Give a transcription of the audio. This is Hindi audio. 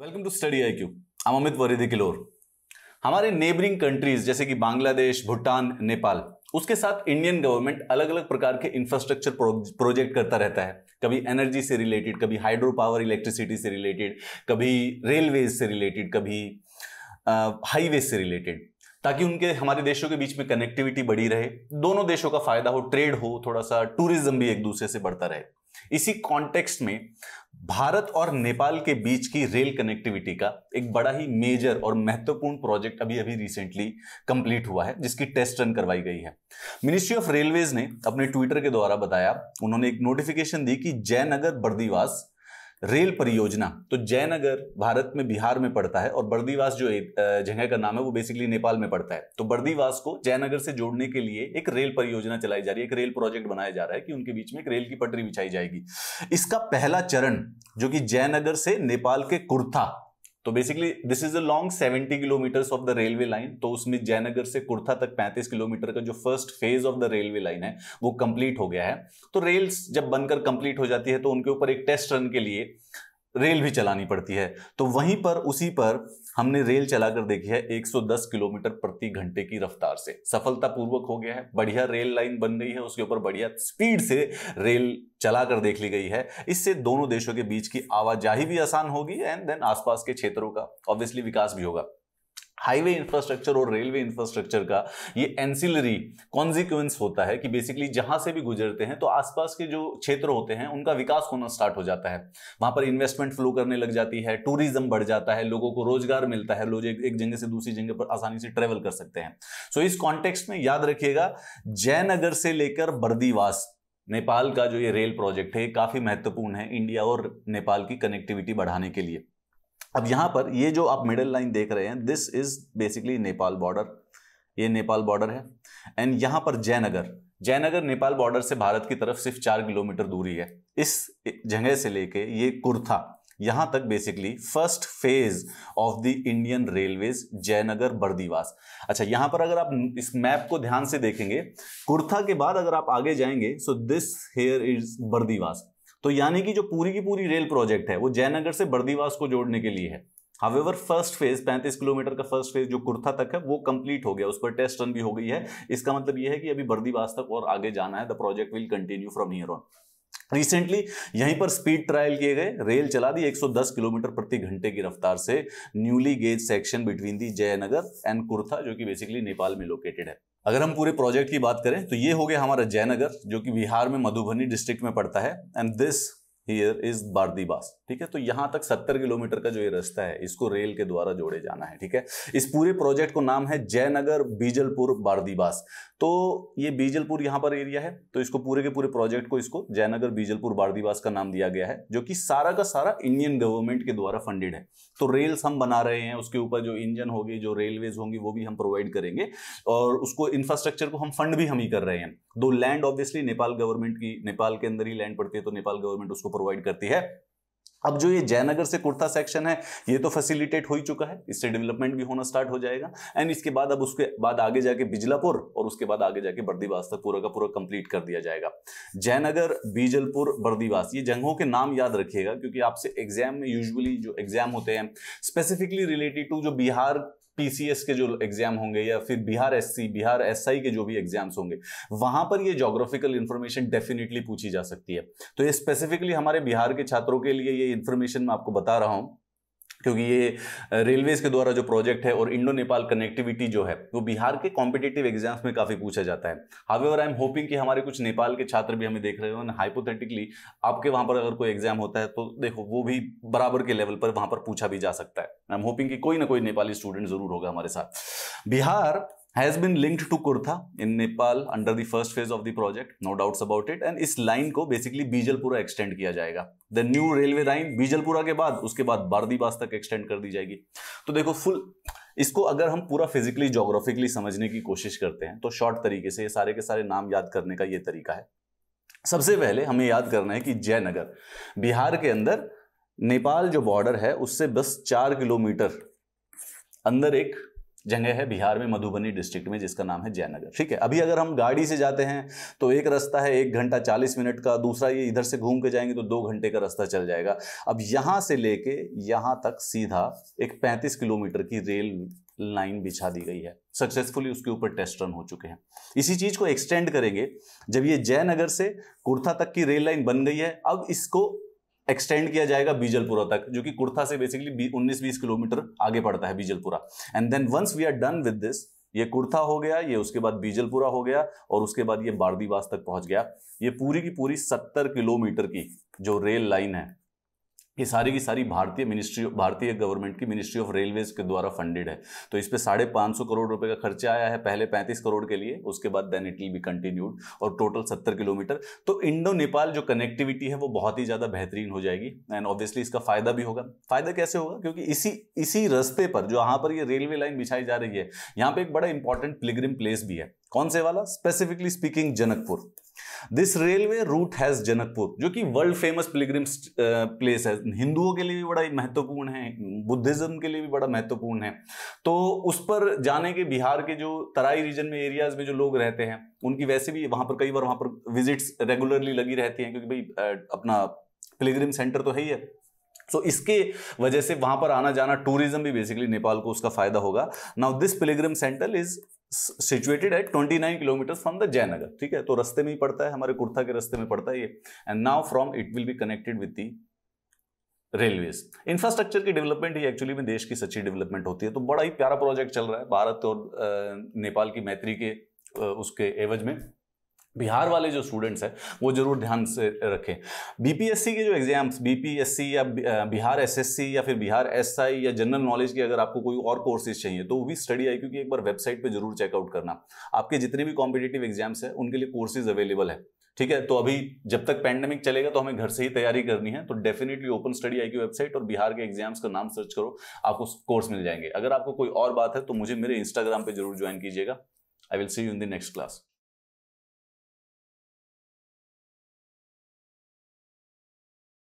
वेलकम टू स्टडी आई क्यू हम अमित वरीदी किलोर हमारे नेबरिंग कंट्रीज जैसे कि बांग्लादेश भूटान नेपाल उसके साथ इंडियन गवर्नमेंट अलग अलग प्रकार के इंफ्रास्ट्रक्चर प्रोजेक्ट करता रहता है कभी एनर्जी से रिलेटेड कभी हाइड्रो पावर इलेक्ट्रिसिटी से रिलेटेड कभी रेलवे से रिलेटेड कभी हाईवे से रिलेटेड ताकि उनके हमारे देशों के बीच में कनेक्टिविटी बढ़ी रहे दोनों देशों का फायदा हो ट्रेड हो थोड़ा सा टूरिज्म भी एक दूसरे से बढ़ता रहे इसी कॉन्टेक्स्ट में भारत और नेपाल के बीच की रेल कनेक्टिविटी का एक बड़ा ही मेजर और महत्वपूर्ण प्रोजेक्ट अभी अभी रिसेंटली कंप्लीट हुआ है जिसकी टेस्ट रन करवाई गई है मिनिस्ट्री ऑफ रेलवेज ने अपने ट्विटर के द्वारा बताया उन्होंने एक नोटिफिकेशन दी कि जयनगर बर्दीवास रेल परियोजना तो जयनगर भारत में बिहार में पड़ता है और बर्दीवास जो जगह का नाम है वो बेसिकली नेपाल में पड़ता है तो बर्दीवास को जयनगर से जोड़ने के लिए एक रेल परियोजना चलाई जा रही है एक रेल प्रोजेक्ट बनाया जा रहा है कि उनके बीच में एक रेल की पटरी बिछाई जाएगी इसका पहला चरण जो कि जयनगर से नेपाल के कुर्था तो basically this is a long 70 kilometre of the railway line तो उसमें जयनगर से कुर्था तक 35 किलोमीटर का जो first phase of the railway line है वो कंप्लीट हो गया है तो रेल्स जब बनकर कंप्लीट हो जाती है तो उनके ऊपर एक टेस्ट रन के लिए रेल भी चलानी पड़ती है तो वहीं पर उसी पर हमने रेल चलाकर देखी है 110 किलोमीटर प्रति घंटे की रफ्तार से सफलतापूर्वक हो गया है बढ़िया रेल लाइन बन गई है उसके ऊपर बढ़िया स्पीड से रेल चलाकर देख ली गई है इससे दोनों देशों के बीच की आवाजाही भी आसान होगी एंड देन आसपास के क्षेत्रों का ऑब्वियसली विकास भी होगा हाईवे इंफ्रास्ट्रक्चर और रेलवे इंफ्रास्ट्रक्चर का ये एंसिलरी कॉन्सिक्वेंस होता है कि बेसिकली जहां से भी गुजरते हैं तो आसपास के जो क्षेत्र होते हैं उनका विकास होना स्टार्ट हो जाता है वहां पर इन्वेस्टमेंट फ्लो करने लग जाती है टूरिज्म बढ़ जाता है लोगों को रोजगार मिलता है लोग एक जगह से दूसरी जगह पर आसानी से ट्रेवल कर सकते हैं सो इस कॉन्टेक्स्ट में याद रखिएगा जयनगर से लेकर बर्दीवास नेपाल का जो ये रेल प्रोजेक्ट है काफी महत्वपूर्ण है इंडिया और नेपाल की कनेक्टिविटी बढ़ाने के लिए अब यहाँ पर ये जो आप मिडल लाइन देख रहे हैं this is basically Nepal border ये नेपाल बॉर्डर है एंड यहाँ पर जयनगर जयनगर नेपाल बॉर्डर से भारत की तरफ सिर्फ चार किलोमीटर दूरी है इस जगह से लेके ये कुर्था यहाँ तक basically first phase of the Indian railways Jaynagar Bardibas अच्छा यहाँ पर अगर आप इस मैप को ध्यान से देखेंगे कुर्था के बाद अगर आप आगे जाएंगे so this here is Bardibas तो यानी कि जो पूरी की पूरी रेल प्रोजेक्ट है वो जयनगर से बर्दीवास को जोड़ने के लिए है हावेवर फर्स्ट फेज 35 किलोमीटर का फर्स्ट फेज जो कुर्था तक है वो कंप्लीट हो गया उस पर टेस्ट रन भी हो गई है इसका मतलब ये है कि अभी बर्दीवास तक और आगे जाना है the project will continue from here on recently यहीं पर स्पीड ट्रायल किए गए रेल चला दी 110 किलोमीटर प्रति घंटे की रफ्तार से newly gauge section between the Jaynagar and Kurtha जो कि बेसिकली नेपाल में लोकेटेड है अगर हम पूरे प्रोजेक्ट की बात करें तो ये हो गया हमारा जयनगर जो कि बिहार में मधुबनी डिस्ट्रिक्ट में पड़ता है and this here is Bardibas ठीक है तो यहां तक 70 किलोमीटर का जो ये रास्ता है इसको रेल के द्वारा जोड़े जाना है ठीक है इस पूरे प्रोजेक्ट को नाम है जयनगर बीजलपुर बारदीबास तो ये बीजलपुर यहां पर एरिया है तो इसको पूरे के पूरे प्रोजेक्ट को इसको जयनगर बीजलपुर बारदीबास का नाम दिया गया है जो कि सारा का सारा इंडियन गवर्नमेंट के द्वारा फंडेड है तो रेल्स हम बना रहे हैं उसके ऊपर जो इंजन होगी जो रेलवेज होंगी वो भी हम प्रोवाइड करेंगे और उसको इंफ्रास्ट्रक्चर को हम फंड भी हम ही कर रहे हैं दो लैंड ऑब्वियसली नेपाल गवर्नमेंट की नेपाल के अंदर ही लैंड पड़ती है तो नेपाल गवर्नमेंट उसको प्रोवाइड करती है अब जो ये जयनगर से कुर्ता सेक्शन है ये तो फैसिलिटेट हो ही चुका है इससे डेवलपमेंट भी होना स्टार्ट हो जाएगा एंड इसके बाद अब उसके बाद आगे जाके बिजलापुर और उसके बाद आगे जाके बर्दीवास तक पूरा का पूरा कंप्लीट कर दिया जाएगा जयनगर बीजलपुर बर्दीवास ये जंगों के नाम याद रखिएगा क्योंकि आपसे एग्जाम में यूजली जो एग्जाम होते हैं स्पेसिफिकली रिलेटेड टू जो बिहार पीसीएस के जो एग्जाम होंगे या फिर बिहार एससी बिहार एसआई के जो भी एग्जाम्स होंगे वहां पर ये जोग्राफिकल इन्फॉर्मेशन डेफिनेटली पूछी जा सकती है तो ये स्पेसिफिकली हमारे बिहार के छात्रों के लिए ये इन्फॉर्मेशन मैं आपको बता रहा हूँ क्योंकि ये रेलवेज के द्वारा जो प्रोजेक्ट है और इंडो नेपाल कनेक्टिविटी जो है वो बिहार के कॉम्पिटेटिव एग्जाम्स में काफ़ी पूछा जाता है हावे आई एम होपिंग कि हमारे कुछ नेपाल के छात्र भी हमें देख रहे हो हाइपोथेटिकली आपके वहाँ पर अगर कोई एग्जाम होता है तो देखो वो भी बराबर के लेवल पर वहाँ पर पूछा भी जा सकता है आई एम होपिंग कि कोई ना कोई नेपाली स्टूडेंट जरूर होगा हमारे साथ Bihar has been linked to Kurtha in Nepal under the first phase of the project no doubts about it and इस लाइन को बेसिकली बीजलपुरा एक्सटेंड किया जाएगा the new railway line Bijalpura के बाद उसके बाद बारदीबास तक एक्सटेंड कर दी जाएगी तो देखो फुल इसको अगर हम पूरा फिजिकली जोग्राफिकली समझने की कोशिश करते हैं तो शॉर्ट तरीके से ये सारे के सारे नाम याद करने का ये तरीका है सबसे पहले हमें याद करना है कि जयनगर बिहार के अंदर नेपाल जो बॉर्डर है उससे बस चार किलोमीटर अंदर एक जगह है बिहार में मधुबनी डिस्ट्रिक्ट में जिसका नाम है जयनगर ठीक है अभी अगर हम गाड़ी से जाते हैं तो एक रास्ता है एक घंटा चालीस मिनट का दूसरा ये इधर से घूम के जाएंगे तो दो घंटे का रास्ता चल जाएगा अब यहाँ से लेके यहाँ तक सीधा एक पैंतीस किलोमीटर की रेल लाइन बिछा दी गई है सक्सेसफुली उसके ऊपर टेस्ट रन हो चुके हैं इसी चीज को एक्सटेंड करेंगे जब ये जयनगर से कुर्था तक की रेल लाइन बन गई है अब इसको एक्सटेंड किया जाएगा बीजलपुरा तक जो कि कुर्था से बेसिकली 19-20 किलोमीटर आगे पड़ता है Bijalpura and then once we are done with this ये कुर्था हो गया ये उसके बाद बीजलपुरा हो गया और उसके बाद ये बारदीवास तक पहुंच गया ये पूरी की पूरी सत्तर किलोमीटर की जो रेल लाइन है ये सारी की सारी भारतीय मिनिस्ट्री भारतीय गवर्नमेंट की मिनिस्ट्री ऑफ रेलवेज के द्वारा फंडेड है तो इस पर साढ़े पाँच सौ करोड़ रुपए का खर्चा आया है पहले पैंतीस करोड़ के लिए उसके बाद then it will be continued और टोटल सत्तर किलोमीटर तो इंडो नेपाल जो कनेक्टिविटी है वो बहुत ही ज़्यादा बेहतरीन हो जाएगी एंड ऑब्वियसली इसका फायदा भी होगा फायदा कैसे होगा क्योंकि इसी इसी रस्ते पर जो यहाँ पर ये रेलवे लाइन बिछाई जा रही है यहाँ पर एक बड़ा इंपॉर्टेंट पिलग्रिम प्लेस भी है कौन से वाला specifically speaking Janakpur this railway route has Janakpur जो कि वर्ल्ड फेमस पिलग्रिम प्लेस है हिंदुओं के लिए भी बड़ा महत्वपूर्ण है बुद्धिज्म के लिए भी बड़ा महत्वपूर्ण है तो उस पर जाने के बिहार के जो तराई रीजन में एरियाज में जो लोग रहते हैं उनकी वैसे भी वहां पर कई बार वहां पर विजिट्स रेगुलरली लगी रहती हैं क्योंकि भाई uh, अपना पिलग्रिम सेंटर तो है ही है सो so, इसके वजह से वहां पर आना जाना टूरिज्म भी बेसिकली नेपाल को उसका फायदा होगा now this pilgrim centre is situated है 29 किलोमीटर फ्रॉम द जयनगर ठीक है तो रस्ते में ही पड़ता है हमारे कुर्था के रस्ते में पड़ता है ये and now from it will be connected with the railways infrastructure की डेवलपमेंट ही एक्चुअली में देश की सच्ची डेवलपमेंट होती है तो बड़ा ही प्यारा प्रोजेक्ट चल रहा है भारत और नेपाल की मैत्री के उसके एवज में बिहार वाले जो स्टूडेंट्स हैं वो जरूर ध्यान से रखें बीपीएससी के जो एग्जाम्स बीपीएससी या बिहार एसएससी या फिर बिहार एसआई या जनरल नॉलेज के अगर आपको कोई और कोर्सेज चाहिए तो वो भी स्टडी आई की एक बार वेबसाइट पे जरूर चेकआउट करना आपके जितने भी कॉम्पिटेटिव एग्जाम्स हैं उनके लिए कोर्सेज अवेलेबल है ठीक है तो अभी जब तक पैंडेमिक चलेगा तो हमें घर से ही तैयारी करनी है तो डेफिनेटली ओपन स्टडी आई की वेबसाइट और बिहार के एग्जाम्स का नाम सर्च करो आपको कोर्स मिल जाएंगे अगर आपको कोई और बात है तो मुझे मेरे इंस्टाग्राम पर जरूर ज्वाइन कीजिएगा I will see you in the next class